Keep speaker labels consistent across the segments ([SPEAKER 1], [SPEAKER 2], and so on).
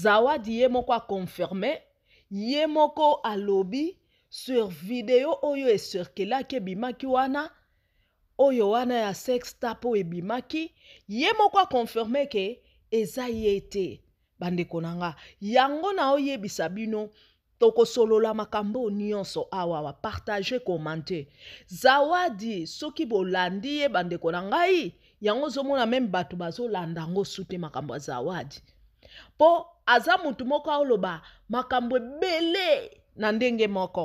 [SPEAKER 1] zawadi ye moko aconfirme ye moko alobi sur video oyo esurkelaki ebimaki wana oyo wana ya sextape oyo ebimaki ye moko aconfirme ke eza ye te bandeko na nga yango na oyebisa bino tokosolola makambo nyonso awa bapartage komante zawadi soki bolandi ye bandeko na ngai yango ozomona meme bato bazolanda yango su te makambo ya zawadi mpo aza motu moko oloba makambo ebele na ndenge moko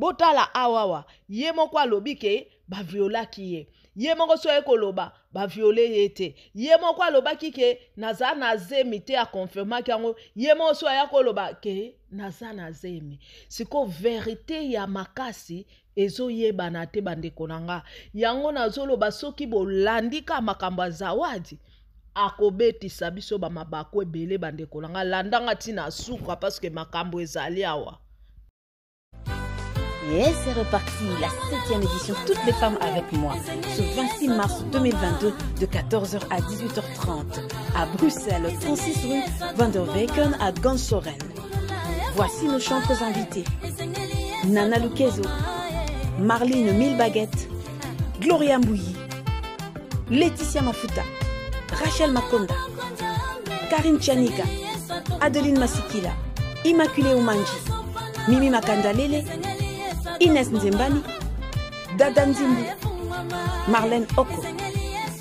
[SPEAKER 1] botala awawa ye moko alobi ke baviolaki ye ye moko so aye koloba baviole ye te ye moko alobaki ke naza na zemi te akonfirmaki yango ye moko so aya koloba ke naza na zemi siko verite ya makasi ezoyebana te bandeko na nga yango nazoloba soki bolandika makambo ya zawadi sabiso ba mabako ebele bandeko landanga tina parce que makambo ezali awa Et c'est reparti, la 7e édition Toutes les femmes avec moi, ce 26 mars 2022 de 14h à 18h30 à Bruxelles, 36 rue Van der à Gansoren. Voici nos chantres invités. Nana Luquezo, Marlene Milbaguette Gloria Mbouilly, Laetitia Mafuta, Rachel Makonda, Karine Tchanika, Adeline Masikila, Immaculé Oumanji, Mimi Makandalele, Inès Nzembani, Dada Nzimbu, Marlène Oko.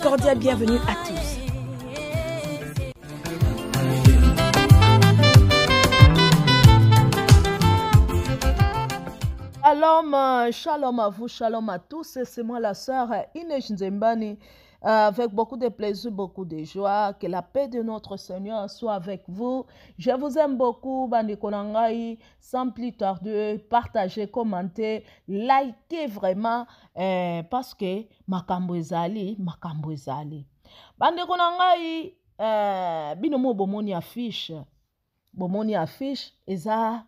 [SPEAKER 1] cordial bienvenue à tous. Shalom, euh, shalom à vous, shalom à tous. C'est moi la sœur Ines Nzembani. Euh, avec beaucoup de plaisir, beaucoup de joie. Que la paix de notre Seigneur soit avec vous. Je vous aime beaucoup, Bande Konangai, Sans plus tarder, partagez, commentez, likez vraiment euh, parce que ma ezali, Bande Konangai, Bande euh, binomo bomoni affiche. Bomoni affiche, eza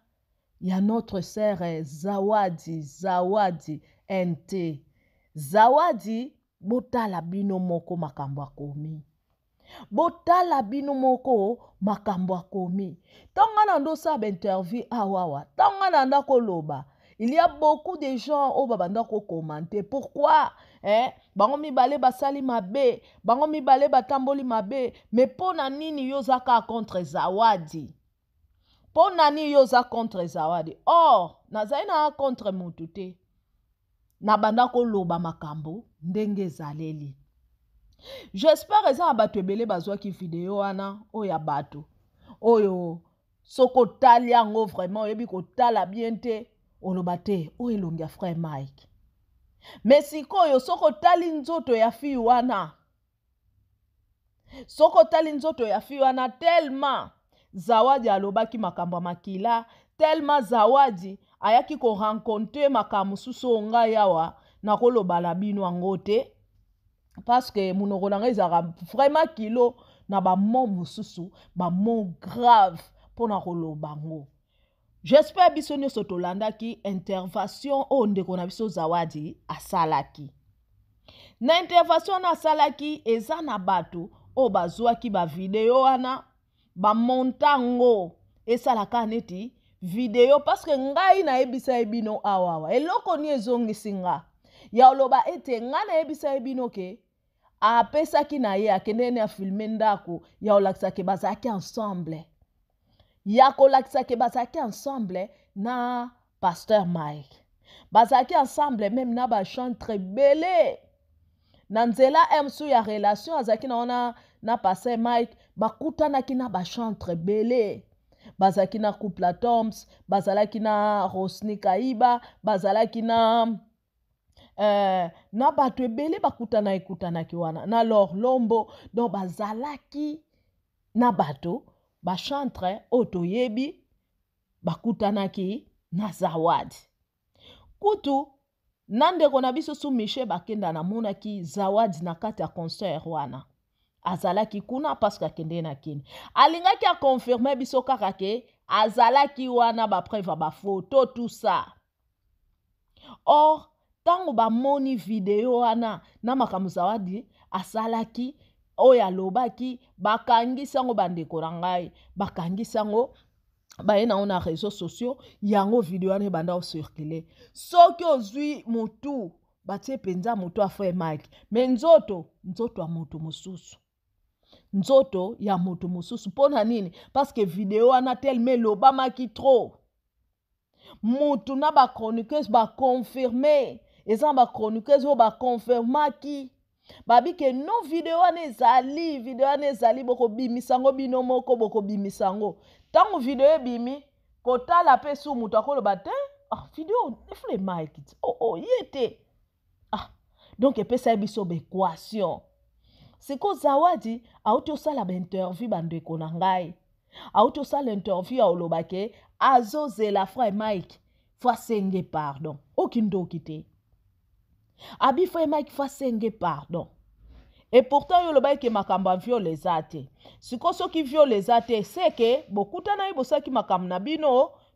[SPEAKER 1] a notre sœur Zawadi, Zawadi NT. Zawadi botala bino moko makambo akomi botala bino moko makambo akomi ntongo na ndosala bainterview awawa ntongo na nda koloba il y a beaucoup de gens oyo babanda kokomante pourquoi eh? bango mibale basali mabe bango mibale batamboli mabe me mpo na nini yo oza kaka contre zawadi mpo na nini yo oza contre zawadi or oh, nazali na contre motu te nabanda koloba makambo ndenge ezaleli j'espère eza na bato ebele bazwaki video wana oyo ya bato oyo soki otali yango vraiment oyebi kotala bien te oloba te oyo elongi ya frère mike me sikoyo soki otali nzoto ya fille wana soki otali nzoto ya fille wana telema zawadi alobaki makambo ya makila telema zawadi ayaki korenkontre makambo mosusu oyo ngai awa nakoloba na bino yango te parceke monoko na ngai ezalaka vraiment kilo na bamo mosusu bamo grave mpona koloba yango j'espère biso nyonso tolandaki intervention oyo ndeko na biso zawadi asalaki na intervention wana asalaki eza na bato oyo bazwaki bavideo wana bamonta ngo esalaka neti video parceke ngai nayebisa ye bino awa awa eloko ni ezongisi nga ya oloba ete nga nayebisa ye bino ke apesaki na ye akendeni afilme ndako ya kolakisaki bazalaki ensemble ya kolakisaki bazalaki ensemble na pasteur mike bazalaki ensemble meme na bachantre ebele na nzela m su ya relation azalaki na wana na pasteur mike bakutanaki na bachantre ebele bazalaki na couple atoms bazalaki na rosni kaiba bazalaki na eh, na bato ebele bakutana ekutanaki wana na lorlombo donc bazalaki na bato bachantre oyo toyebi bakutanaki na zawadi kutu na ndeko na biso so michel bakenda namonaki zawadi na kati ya concert wana azalaki kuna parceke akende na kini alingaki akonfirme biso kaka ke azalaki wana bapreve ya bafoto tusa or ntango bamoni video wana na makambo zawadi asalaki oyo alobaki bakangisi yango bandeko na ngai bakangisi yango baye nango na réseau sociaux yango video wana ebanda kocircule soki ozwi motu batie mpenza motu afa emaki me nzoto nzoto ya motu mosusu nzoto ya motu mosusu mpona nini parceke video wana telema elobamaki trop motu na bachroniqueuse baconfirme eza bachroniqueuse oyo bakonfirmaki babi ke non video wana ezali video wana ezali bokobimisa yango bino moko bokobimisa yango ntango video ebimi kotala mpe su moto akoloba te ah, video efulema ekiti oo oh, oh, ye te ah, donk epesai biso baéquation siko zawadi auti osala bainterview bandeko na ngai auti osala interview ya olobake azozela frère mike fo asenge pardon okindoki te abifo emaki fo asenge pardon e pourtant yo oloba eke makambo ya viole eza te sikoyo soki viole eza te seke bokutana ye bosaki makambo na bino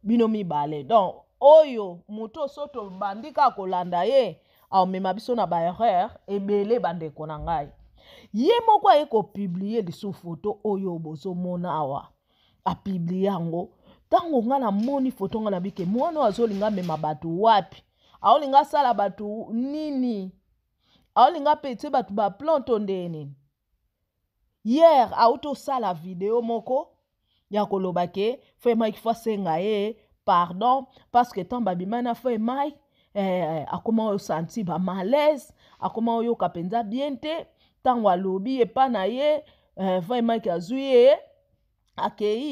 [SPEAKER 1] bino mibale donc oyo moto so tobandi kaka kolanda ye aomema biso na baerreur ebele bandeko na ngai ye moko aye kopiblie lisu foto oyo bozomona awa apiblie yango ntango ngai namoni foto ngai nabike mwana oyo azolinga mema bato wapi aolinga asala bato nini aolinga mpe etie bato baplan to ndeni yere awuti osala video moko ya koloba ke fe mike fo asenga ye pardon parceke ntango babima na fe mike eh, akoma oyosanti bamalaise akoma oyoka mpenza bien te ntango alobi epa na ye eh, fe mike azwi ye akei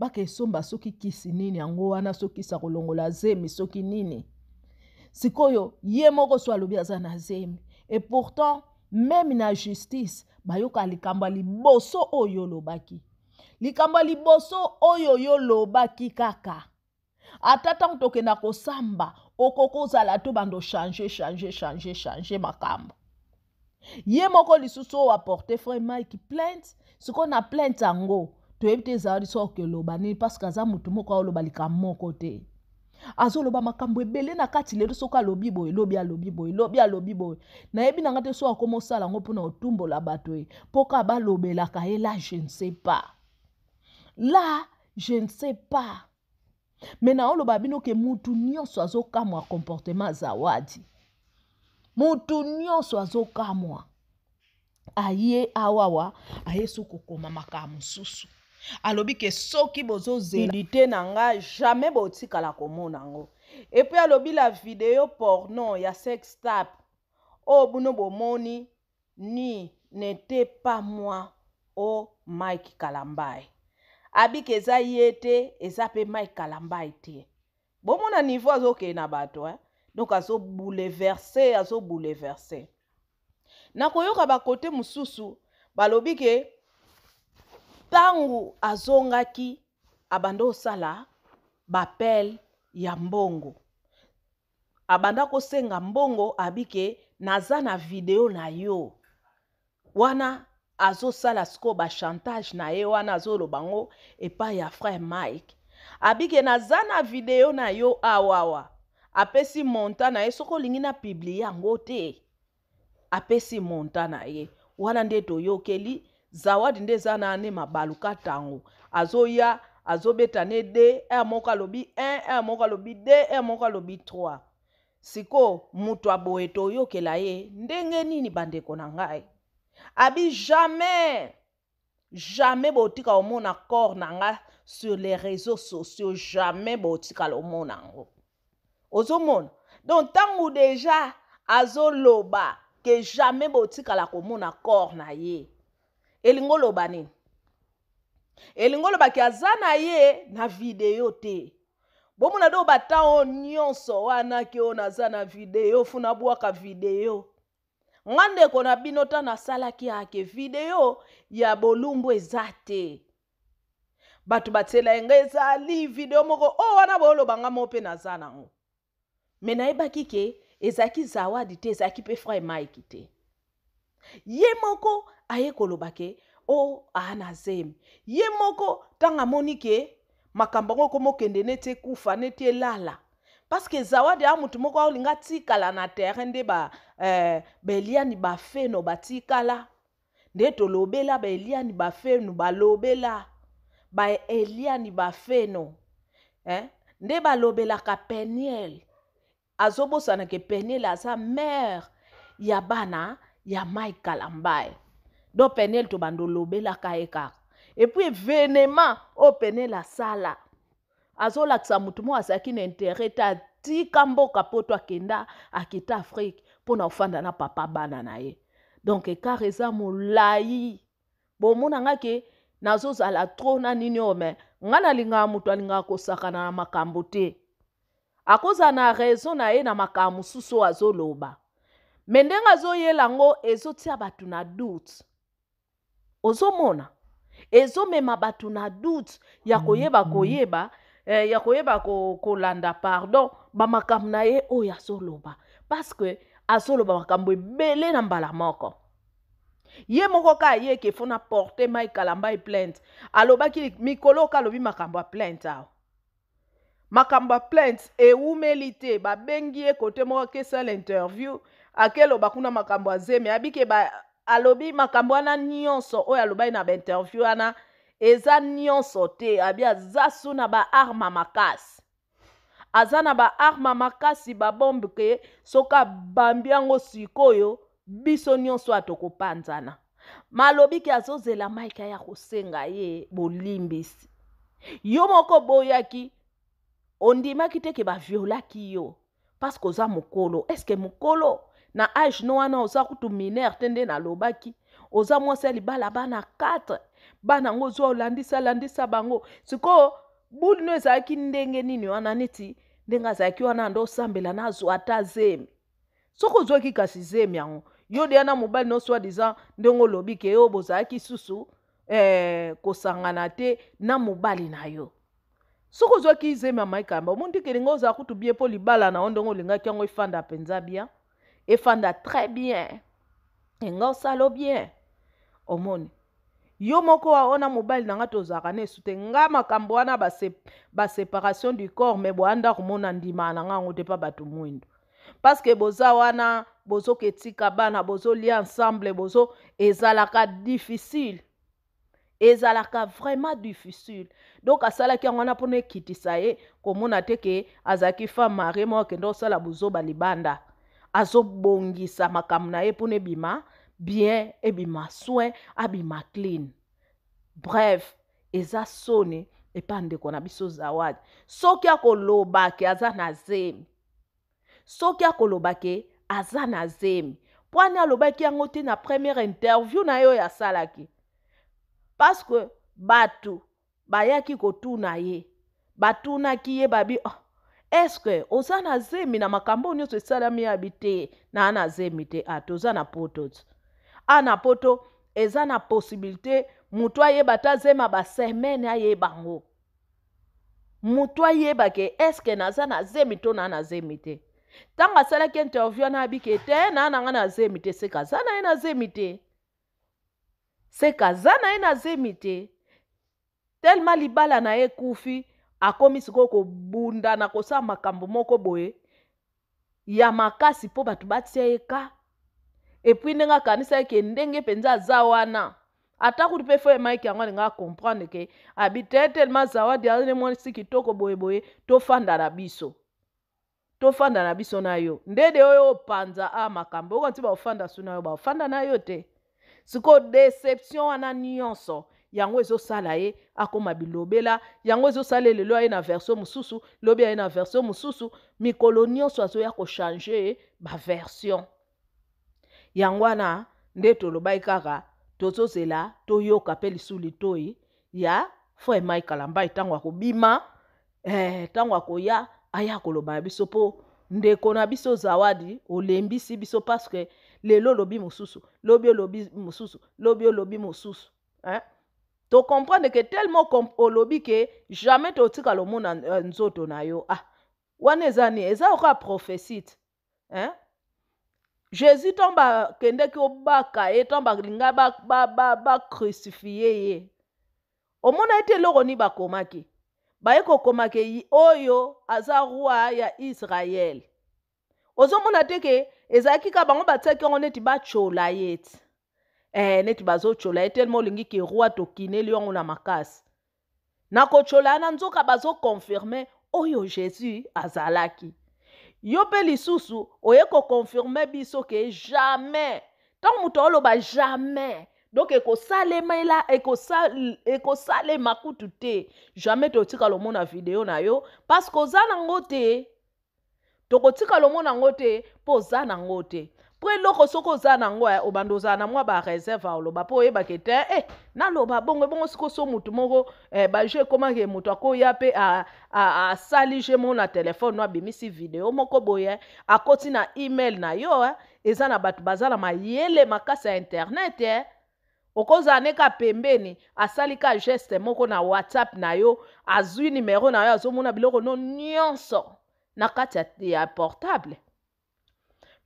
[SPEAKER 1] bakesomba soki kisi nini yango wana sokisa kolongola zemi soki nini sikoyo ye moko so alobi aza na zembe e pourtant meme na justice bayoka likambo ya liboso oyo olobaki likambo ya liboso oyo yo olobaki kaka ata ntango tokenda kosamba okoki ozala to bando change change change change makambo ye moko lisusu oyo aporte frère mike plainte sikoyo na plainte yango toyebi te ezalaki soki oloba nini parceke aza motu moko aoloba likambo moko te azoloba makambo ebele na kati lelo soki alobi boye elobi alobi boye elobi alobi boye nayebi nanga te so akoma osala yango mpona otumbola bato ye mpo ka balobelaka ye la je ne sais pas la je ne sais pas me na oloba bino ke mutu nyonso azokamwa comportement zawadi mutu nyonso azokamwa aye awawa aye so kokoma makaa mosusu alobi ke soki bozozela te na ngai jamais botikala komona yango epui alobi la video porno ya sex tap oyo oh, bino bomoni ni nete pa moi o oh, mike kalambai abi ke eza ye te eza mpe mike kalambai te bomona niveau azokee na bato eh? donc azobouleverse azobouleverse na koyoka bakote mosusu balobi ke ntango azongaki abanda kosala bapele ya mbongo abanda kosenga mbongo abike naza na video na yo wana azosala sikoyo bachantage na ye wana azoloba ngo epai ya frère mike abike naza na video na yo awawa apesi monta na ye soki olingi na piblie yango te apesi monta na ye wana nde toyokeli zawadi nde eza na ane mabaluka ntango azoya azobeta ne d r moko alobi 1 r moko alobi d r moko alobi 3 siko moto aboye toyokela ye ndenge nini bandeko na ngai abi jamais jamais botika omona corps na nga sur les réseaux sociaux jamais botikala omona yango ozomona donc ntango deja azoloba ke jamais botikala komona corps na ye elingi oloba nini elingi olobaki aza na ye na video te bomona do batango nyonso wana ke oyo naza na video fu nabwaka video nga ndeko na bino ntan nasalaki ake video ya bolumbu eza te bato batiela ye ngai ezali video moko o oh, wana boolobanga mo mpe naza nango me nayebaki ke ezalaki zawadi te ezalaki mpe frère mike te ye moko aye koloba ke o aa na zemi ye moko ntango amoni ke makambo yango ekomokende neti ekufa neti elala parceke zawadi aa motu moko aolinga tikala na terrain nde ba, eh, beliani bafeno batikala nde tolobela baeliani bafeno balobela baeliani bafeno eh? nde balobelaka peniel azobosana ke peniel aza mare ya bana ya mai kalamba e do pene tobanda olobelaka ye kaka epui evenema oyo pene asala azolakisa motu moko azalaki na intere te atika mboka mpo to akenda akita afrike mpona ofanda na papa bana na ye donk ekar eza molai bomonanga ke nazozala tro na nini oyo me ngai nalingaka moto alingaka kosakana na makambo te akozala na raison na ye na makambo mosusu oyo azoloba me ndenge azoyela yango ezotia bato na doute ozomona ezomema bato na doute ya mm, koyeba mm. koyeba eh, ya koyeba kolanda ko pardon bamakambo na ye oyo azoloba parce que azoloba makambo ebele na mbala moko ye moko ka ayeke mpona porte mai kalamba e plainte alobaki mikolo ka alobi makambo ya plainte awa makambo ya plainte ewumeli te babengi ye kote moko akesala interview akeloba kuna makambo ya zemi abike ba alobi makambo wana nyonso oyo alobaki na bainterview wana eza nyonso te abi aza su na baarme makasi aza na baarme makasi babombe ke soki abambi yango sikoyo biso nyonso atokopanzana malobi ke azozela maika ya kosenga ye bolimbisi yo moko oboyaki ondimaki te ke baviolaki yo parceke oza mokolo eske mokolo na age no wana oza kutu minere te nde nalobaki oza mwasi ya libala bana 4 bana yango ozwa olandisa landisa bango sikoyo bule no ezalaki ndenge nini wana neti ndenge azalaki wana ndo osambela na azwa ata zemi soki ozwaki kasi zemi yango yo deya na mobali no soi disant ndenge olobi ke yo bozalaki susu eh, kosangana te na mobali na yo soki ozwaki zemi ya maikamba omondikilinga ozala kutu bie mpo libala na yo ndenge olingaki yango efanda mpenza bia efanda très bien enga osala obien omoni yo moko wana mobali na nga tozalaka na esu te nga makambo wana baséparation du corps me boyanda komona ndimaa na nga yango te mpa bato mwindu parceke boza wana bozoketika bana bozolia ensemble bozo ezalaka difficile ezalaka vraiment difficile donc asalaki yango wana mpona ekitisa ye komona te ke azalaki fa mari mo akende kosala bozoba libanda azobongisa makambo na ye mpona ebima bien ebima soin abima clean bref eza soni epai ndeko na biso zawadi soki akolobaki aza na zemi soki akolobaki aza na zemi mpo ani alobaki yango te na première interview na ye oyo asalaki parce que bato bayaki kotuna ye batunaki ye babi oh, eske oza na zemi na makambo nyonso esalami yabi te na ana zemi te a ah, toza na poto ti ana ah, poto eza na posibilité motu ayeba ta zema basemaine ayeba ngo motu ayeba ke eske naza na zemi to na na zemi te ntango asalaki interview na abi ke te na nanga na zemi te se kaza na ye na zemi te se kaza na ye na zemi te telema libala na ye ekufi akomi sikoyo kobundana kosala makambo moko boye ya makasi mpo bato batia ye ka epui ndenge akanisaki ke ndenge mpenza aza wana ata kutu mpe fo emayiki yango alinga acomprendre ke abi te tellemant zawadi azali mwasi kitoko boyeboye tofanda na biso tofanda na biso na yo ndede oyo opanza a makambo okanti baofanda so na yo baofanda na yo te sikoyo deception wana nyonso yango ezosala ye akoma bilobela yango ezosala lelo aye na verso mosusu lobi aye na verso mosusu mikolo nyonso azoya kochange baversion yango wana nde tolobaki kaka tozozela toyoka mpe lisuli toi ya frere mike alambai ntango akobima ntango eh, akoya aya koloba na biso mpo ndeko na biso zawadi olembisi biso parceke lelo olobi mosusu lobi olobi mosusu lobi olobi mosusu eh? tokomprendre ke tellement olobi ke jamais totikala omona euh, nzoto na yo ah wana eza nini eza okoya prophétite hein? jésus ntango bakendeki obaka ye ntango balinga bacrucifie ba, ba, ba ye omona ete eloko nini bakomaki baye kokomaki oyo aza roi ya israele ozomona te ke ezalaki kaka bango batiaki yango neti batyola ye ti eh, neti bazotyola ye telema olingi kerwa tokineli yango na makasi na kotyola ye na nzoka bazokonfirme oyo jésus azalaki yo mpe lisusu oye kokonfirme biso ke jamais ntango moto oloba jamais donk ekosalemela ekosalema kutu te jamais totika lomona video na yo parceke oza nango te tokotika lomona yango te mpo oza nango te mpo eloko soki oza nango ya obanda ozala na mwa bareserve oloba mpo oyebaka ete e eh, naloba bongo ebongo sikoy so motu moko eh, baje ekomaki moto akoya mpe asali je moko na telefone no abimisi video moko boye akoti na email na yo eh, eza na bato baza na mayele makasi ya internet eh? okozala neka pembeni asali ka geste moko na whatsapp na yo azwi nimero na yo azomona biloko no nyonso na kati ya portable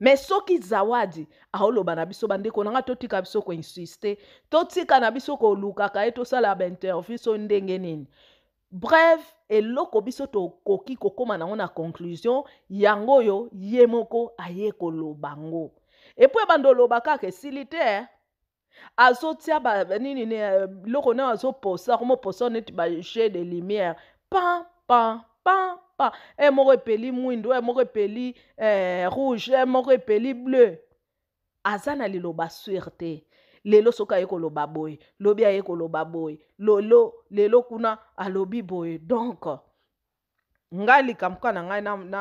[SPEAKER 1] me soki zawadi aoloba ah, oh, na biso bandeko nanga totika biso koinsiste totika na biso kolukaka ye tosala bainterview so ndenge nini bref eloko biso tokoki kokóma nango na conclusion yango oyo ye moko aye koloba ngo epui ebanda oloba kaka esili te azotia banini biloko nayo azoposa komoposa neti bajet de lumière pan pan pan papa e moko epeli mwindo e eh, moko epeli eh, rouge e moko epeli bleu aza na liloba swire te lelo soki aye koloba boye lobi aye koloba boye lolo lelo kuna alobi boye donc ngai likambuka na ngai na, na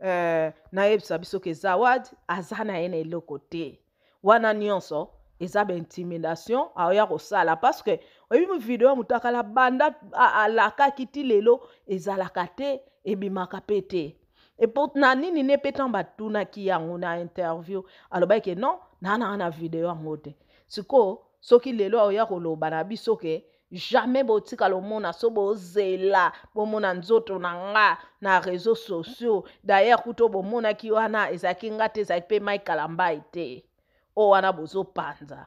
[SPEAKER 1] eh, nayebisa biso ke zawad aza na ye na eloko te wana nyonso eza baintimidation aoya kosala parce que oyebi video motakala banda alakaki ti lelo ezalaka te ebimaka mpe te epo na nini ne mpe ntango batunaki yango na interview alobaki ke non naa nanga na video yango te sikoyo soki lelo aoya koloba na biso ke jamais botikala omona so bozela bomona nzoto na nga na réseau sociaux dailleurs kuto bomonaki wana ezalaki nga te ezalaki mpe mai kalambai te oyo wana bozopanza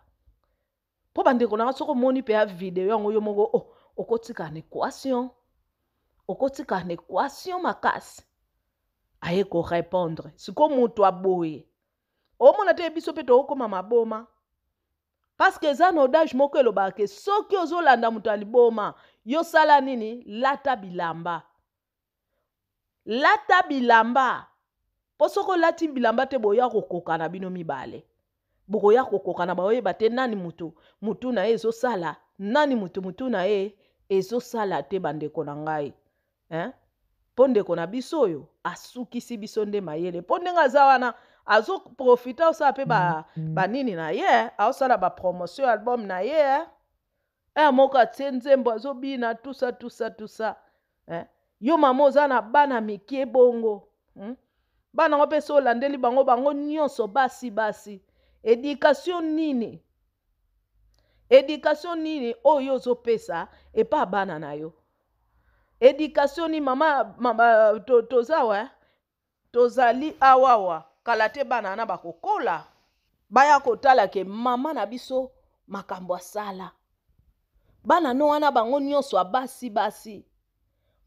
[SPEAKER 1] mpo bandeko na nga soki omoni mpe ya video yango yo moko o oh, okotika na équation okotika na équation makasi aye korépondre siko moto aboye omona te biso mpe tokokóma maboma parceke eza na odage moko elobaka ke soki ozolanda moto ya liboma yosala nini lata bilamba lata bilamba mpo soki olati bilamba te boya kokoka na bino mibale bokoya kokokana baoyeba te nani motu motu na ye ezosala nani motu motu na ye ezosala te bandeko na ngai hein? mpo ndeko na biso oyo asukisi biso nde mayele mpo ndenge aza wana azoprofite osala mpe mm, mm. banini ba na ye aosala bapromotion ya album na ye aya eh? eh, moko atie nzembo azobina tusa tusa tusa eh? yo mama oza na bana mike bongo hmm? bana ngo mpe so olandeli bango bango nyonso basi basi edikasio nini edikasio nini oyo ozopesa epa bana na yo edikasio nini mama, mama to, tozawa tozali awawa kala te bana wana bakokola baya kotala ke mama na biso makambo asala bana no wana bango nyonso abasi basi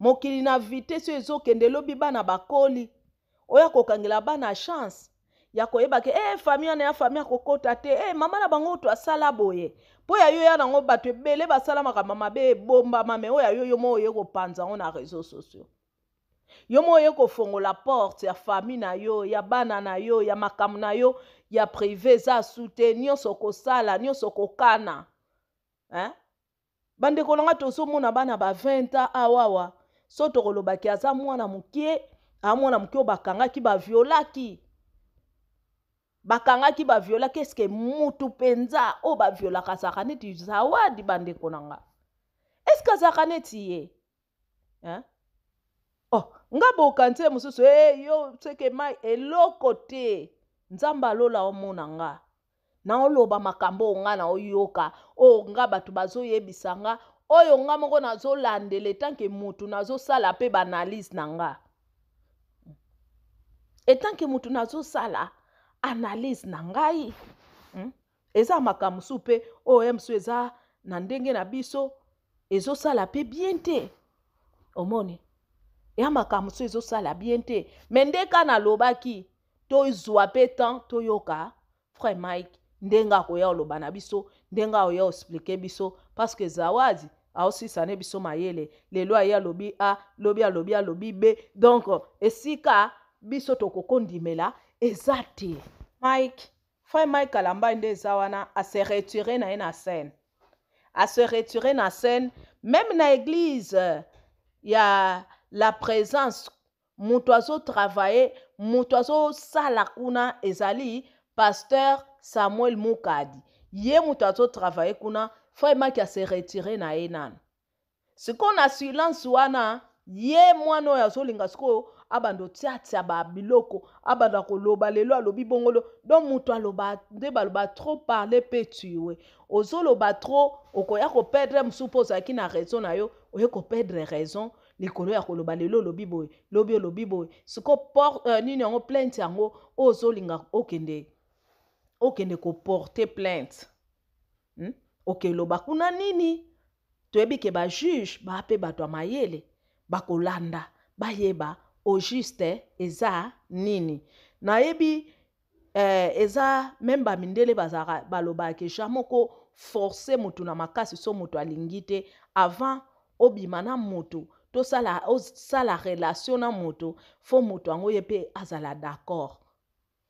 [SPEAKER 1] mokili na vitese oyo ezokende elobi bana bakoli oya kokangela bana chance ya koyeba ke e eh, fami wana ya fami akokɔta te e mama na bango oyo asala boye mpo ya yo ya nango bato ebele basala makambo mabe ebombama me oyo ayo yo mo oye kopanza ngo na réseau sociaux yo mo oye kofongola porte ya fami na yo ya bana na yo ya makambo na yo ya prive eza asu te nyonso okosala nyonso okokana eh? bandeko nanga tozomona bana ba 20 ans awawa so tokolobaki aza mwana mokie aa mwana mokie oyo bakangaki baviolaki bakangaki baviolaki eske mutu mpenza oyo baviolaka azalaka neti zawadi bandeko na nga eske azalaka neti ye hein? oh nga bokantie mosusu e yo seke mai eloko te nzambe alola omona nga na oloba makambo oyo nga na oyoka oyo nga bato bazoyebisa nga oyo nga moko nazolandela etanke mutu nazosala mpe banalyse na nga etanke mutu nazosala analyse na ngai hmm? eza makambo mosusu mpe oyo mosusu eza na ndenge na biso ezosala mpe bien te omoni eya makambo mosusu ezosala bien te me nde ka nalobaki tozwa mpe temps toyoka frère mike ndenge akoya oloba na biso ndenge akoya oexplike biso parce que zawadi aosisane biso mayele lelo aye alobi a lobi alobi alobi b donc esika biso tokokondimela Mike, mike fai mike alamba nde Zawana a se retire na ye na scène Se retire na scène même na église ya la présence moto azotravaille moto sala kuna ezali pasteur samuel mukadi ye travaillé, travailler kuna fai mike se retire na Ce Ce qu'on a silence wana ye mwana oyo azolinga sikoyo abanda otiatia babiloko abanda koloba lelo alobi bongolo don moto aloba nde baloba trop parle mpe tue ozoloba trop okoya koperdre mosusu mpo ozalaki na raison na yo oye koperdre raison likolo ya koloba lelo olobi boye lobi olobi boye siko euh, nini yango plainte yango oyo ozolinga okende okende koporte plainte hmm? okeloba kuna nini toyebi ke bajuge baa mpe bato ya mayele bakolanda bayeba au juste eza nini nayebi eh, eza meme bamindele bazalaka balobaka ja moko force motu na makasi so moto alingi te avant obima na motu tosala osala relation na moto fo moto yango ye mpe azala d'accord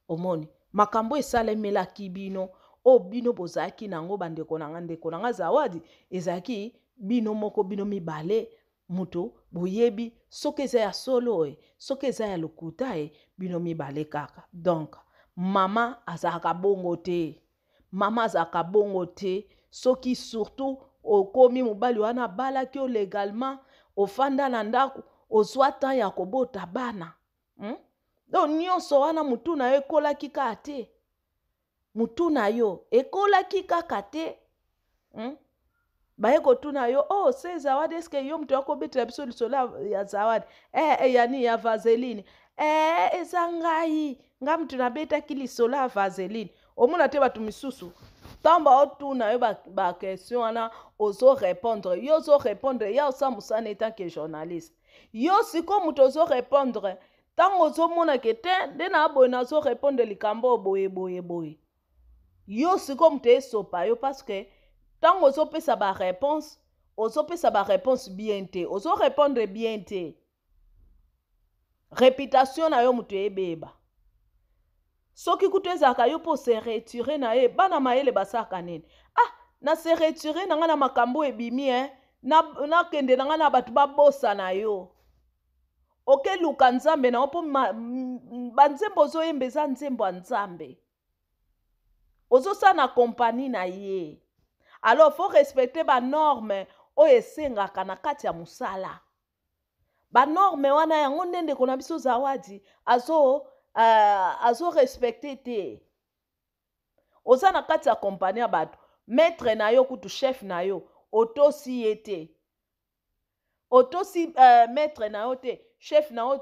[SPEAKER 1] omoni makambo esalemelaki bino oyo bino bozalaki nango bandeko na nga ndeko na nga zawadi ezalaki bino moko bino mibale moto boyebi soki eza ya solo e soki eza ya lokuta e bino mibale kaka donk mama azalaka bongo te mama azalaka bongo te soki surtout okomi mobali wana abalaki yo légalement ofanda na ndako ozwa temps ya kobota bana hmm? don nyonso wana motu na yo ekolaki kaka te motu na yo ekolaki kaka te hmm? baye kotuna yo o oh, se zawadi eske yo moto akobetela biso lisolo ya zawadi e eh, eyani eh, ya vaseline e eza ngai nga moto nabetaki lisolo ya vaseline omona te bato misusu ntango otuna yo bakestion ba wana ozorépondre yo ozorépondre ya osambusana etanke journaliste yo siko moto ozorépondre ntango ozomonake te nde na boye nazorépondre likambo boyeboyeboye yo siko moto esopa yo parce que ntango ozopesa bareponse ozopesa bareponse bien te ozorépondre bien te reputation na yo moto eyebeyeba soki kutu ezalaka yo mpo se retire na ye bana mayele basalaka nini ah na se retire na ngai na makambo ebimi e eh? nakende na ngai na bato babosa na yo okeluka nzambe na yo mpo banzembo ozoyemba eza nzembo ya nzambe ozosala na kompani na ye alors faut respecter banorme oyo esengaka na kati ya mosala banorme wana yango nde ndeko na biso zawadi azo uh, azorespecte te oza na kati ya kompani ya bato maître na yo kutu chef na yo otosi ye te otosi uh, maître na yo te chef na yo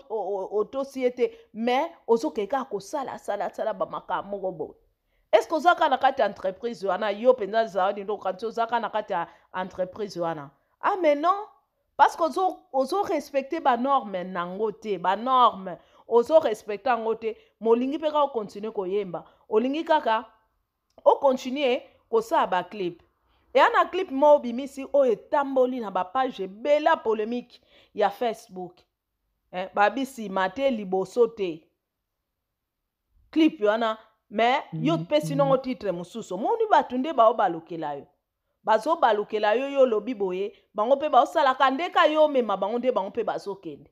[SPEAKER 1] otosi ye te mais ozokeka kosala salasala bamakambo moko boye est ce que oza kaka na kati ya entreprise wana yo mpenza ezala nini okanisi oza kaka na kati ya entreprise wana ah mais non parce que ozorespecte ozo banorme nango te banorme ozorespecte yango te molingi mpe kaka okontinue koyemba olingi kaka okontinue kosala baclipe eya na clipe moko obimisi oyo etamboli na bapage ebele polémique ya facebook eh, babisima te liboso te clipe wana me mhm. yo tpesi nango titre mosusu omoni bato nde baobalukela yo bazobalukela yo yo olobi boye bango mpe baosalaka ndeka yo omema bango nde bango mpe bazokende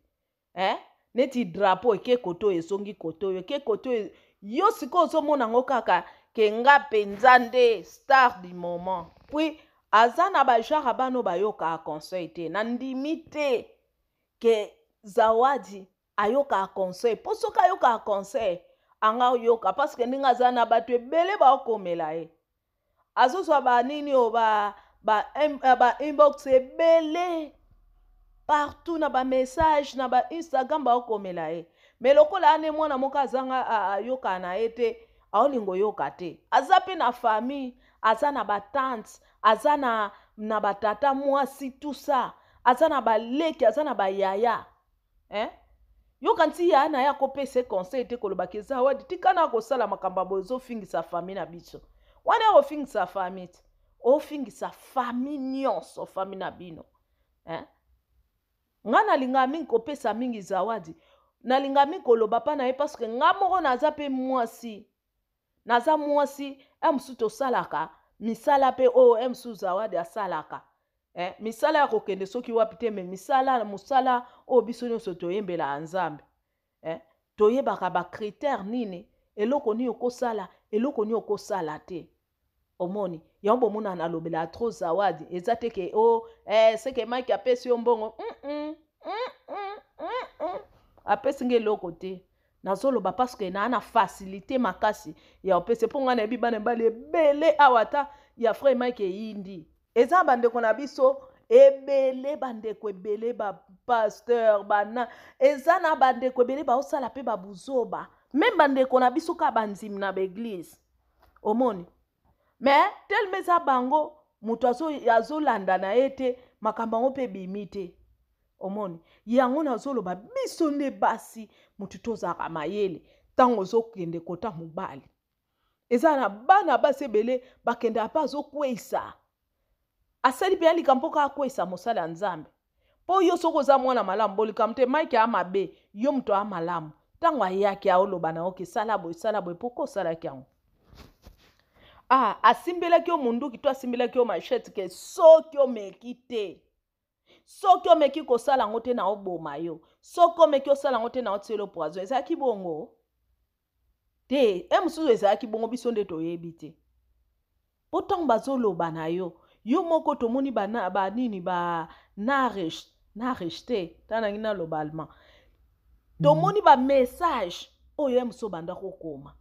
[SPEAKER 1] eh? neti drapo eke koto oyo ezongi koto oyo eke koto oyo yo sikoyo ozomona yango kaka ke nga mpenza nde star du moment puis aza na bajare bano bayokaka conseil te na ndimi te ke zawadi ayokaka conseil mpo soki ayokaka conseil an ka yoka parceke ndenge aza na bato ebele baokomela ye azozwa banini o ba, ba, im, eh, ba inbox ebele partout na bamessage na bainstagram baokomela ye me lokola ane mwana moko azanga ayoka na ye te aolinga oyoka te aza mpe na famille aza na batante aza na, na batata mwasi tusa aza na baleki aza na bayaya eh? yoka nti ya na ye akopesa econseil te kolobaki eza wadi tikana akosala makambo aboye ozofingisa fami na biso wana ye akofingisa fami te ofingisa fami nyonso fami na bino eh? nga nalingaa mingi kopesa mingi zawadi nalingaa mingi koloba mpa na ye parceke nga moko naza mpe mwasi naza mwasi e mosusu tosalaka misala mpe oyo e mosusu zawadi asalaka eh, misala ya kokende soki wapi te me misala mosala oyo biso nyonso toyembela ya nzambe eh, toyebaka bakritere nini eloko nini okosala eloko nini okosala te omoni yango bomona nalobela atro zawadi eza te ke o oh, eh, seke mike apesi yo mbongo mm -mm, mm -mm, mm, mm. apesi nga eloko te nazoloba parceke naa na fasilité makasi ya opesi mpo nga nayebi bana mibali ebele awa ata ya frere mike eyindi eza bandeko na biso ebele bandeko ebele bapaster bana eza na bandeko ebele baosala mpe babuzoba me bandeko na biso kaka bandimi na baeglize omoni me telema eza bango moto azolanda na ye te makambo yango mpe ebimi te omoni yango nazoloba biso nde basi motu tozalaka mayele ntango ozokende kota mobali eza na bana basi ebele bakendaka mpe azokweyisa asali mpe ya likambo mpo kaka kwesa mosala ya nzambe mpo yo soki oza mwana malamu bolikambo te maike amabe yo moto ya malamu ntango ayaki aoloba na yo ke sala boye sala boye mpo ko osalaki yango ah asimbelaki yo munduki to asimbelaki yo mashete ke soki omeki te soki omeki kosala yango te na oboma yo soki omeki osala yango te na otielo poison ezalaki bongo te e mosusu ezalaki bongo biso nde toyebi te mpo ntango bazoloba na yo yo moko tomoni banini banareste na ntango nangi naloba allemand tomoni bamessage oyo ye mosu obanda kokoma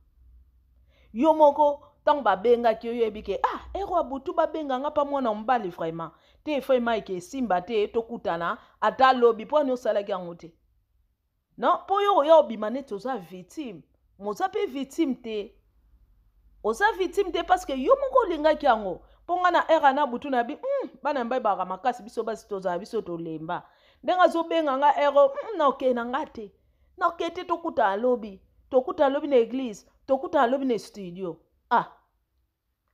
[SPEAKER 1] yo moko ntango babengaki oyebi ke ah erwa butu babenganga mpa mwana mobali vraiment te fema eke esimba te tokutana ata alobi mpwani osalaki yango te non mpo yo oya obima neti oza victime moza mpe victime te oza victime te parce que yo moko olingaki yango mpo ngai na ere na butu na bi mm, bana mbai baka makasi biso basi tozala biso tolemba ndenge azobenga nga ere mm, naokee na nga te naokee te tokuta alobi tokuta alobi na eglize tokuta alobi na studio ah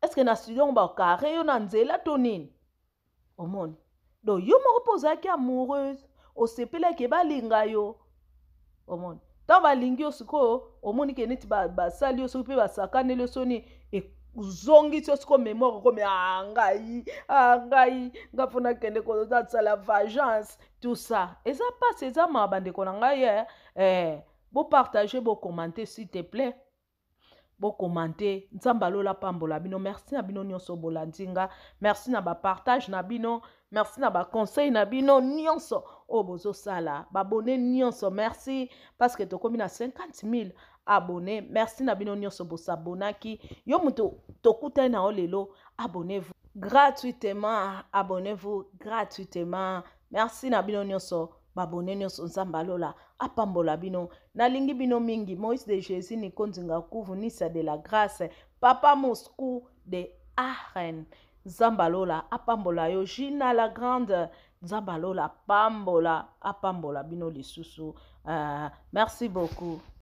[SPEAKER 1] estceke na studio ngo bakare yo na nzela to nini omoni do yo moko mpo ozalaki amoureuse osepelaki balinga yo omoni ntango balingi yo sikoyo omoni ke neti basali ba yo soki mpe basakaneli yo soni e zongi ti osiko komi okomi angai ah, angai ah, nga kende nakende koza la vagence tout ça eza mpasi eza ma bandeko na eh, eh, bo ye partagez bopartage s'il te plaît bokomante la pambo pambola bino merci na bino nyonso boladinga merci na partage na bino merci na baconseil na bino nyonso oyo oh, bozosala babone so merci parce que tokómi na 50 000 abonnez merci na bino nyonso bosabonaki yo muto tokuta na olelo abonnez-vous gratuitement abonnez-vous gratuitement merci Nabino bino nyonso babone nyonso so apambola bino nalingi bino mingi moïse de jésus nikonzinga kuvunisa de la grâce papa moscou de aren zambalola apambola yo la grande zambalola pambola apambola bino lisusu euh, merci beaucoup